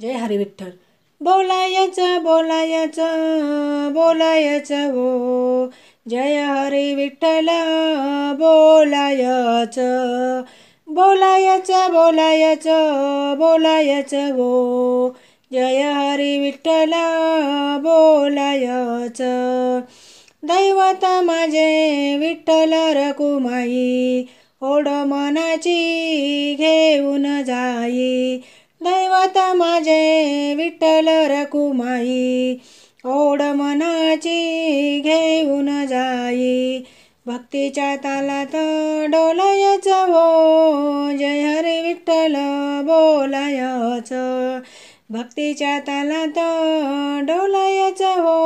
जय हरी विठ्ठल बोलायचा बोलायचं बोलायचं हो जय हरी विठ्ठल बोलायच बोलायचा बोलायचं बोलायचं हो जय हरी विठ्ठल बोलायच दैवत माझे विठ्ठल रकुमाई ओढ मनाची घेऊन जाई दैवत माझे विठ्ठल रकुमाई ओढ मनाची घेऊन जाई भक्तीच्या तालात डोलायच हो जय हरे विठ्ठल बोलायच भक्तीच्या तालात डोलायच हो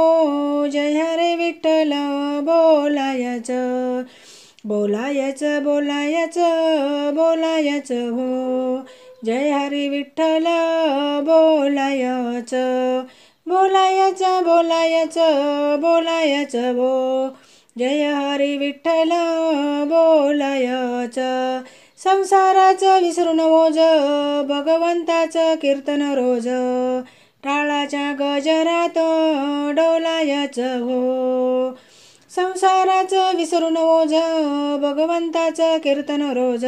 जय हरे विठ्ठल बोलायच बोलायच बोलायच बोलायच हो जय हरी विठ्ठल बोलायच बोलायच बोलायच बोलायच बो जय हरी विठ्ठल बोलायच संसाराचं विसरून ओज भगवंताचं कीर्तन रोज टाळाच्या गजरात डोलायच हो संसाराच विसरून ओज भगवंताचं कीर्तन रोज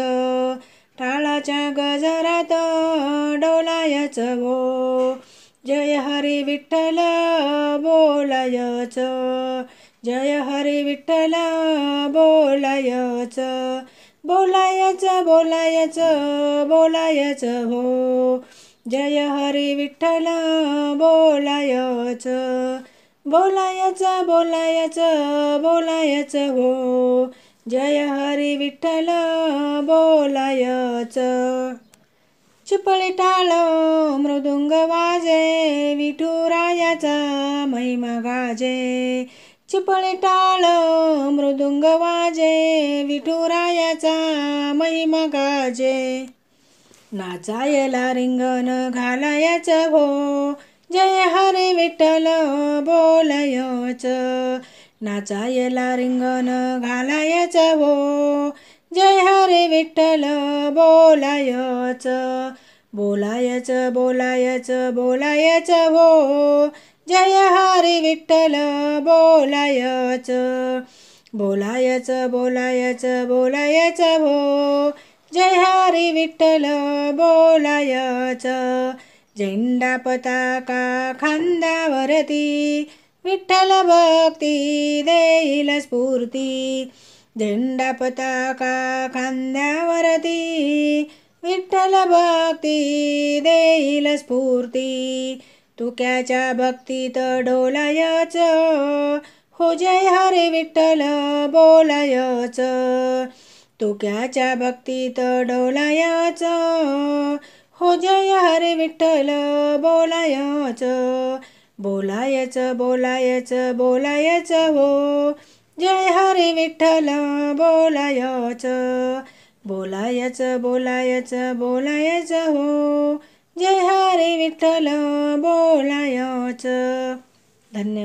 टाळाच्या गजरात डोलायच हो जय हरी विठ्ठल बोलायच जय हरी विठ्ठल बोलायच बोलायच बोलायच बोलायच हो जय हरी विठ्ठल बोलायच बोलायच बोलायच बोलायच हो जय हरी विठ्ठल बोलायच चिपळी टाळ मृदुंग वाजे विठुरायाचा महिमा गाजे चिपळी टाळ मृदुंग वाजे विठुरायाचा महिमा गाजे नाचायला रिंगण घालायचं हो जय हरी विठ्ठल बोलायच नाचायला रिंगण घालायच हो जय हरे विठ्ठल बोलायच बोलायच बोलायच बोलायच हो जय हरे विठ्ठल बोलायच बोलायच बोलायच बोलायच हो जय हरी विठ्ठल बोलायच झेंडा पताका खांदावरती विठ्ठल भक्ती देईल स्फूर्ती झेंडा पताका खांद्यावरती विठ्ठल भक्ती देईल स्फूर्ती तुक्याच्या भक्तीत डोलायच हो जय हरे विठ्ठल बोलायच तुक्याच्या भक्तीत डोलायच हो जय हरे विठ्ठल बोलायच बोलायचं बोलायचं बोलायचं हो जय हरी विठ्ठल बोलायच बोलायच बोलायच बोलायचं हो जय हरी विठ्ठल बोलायच धन्यवाद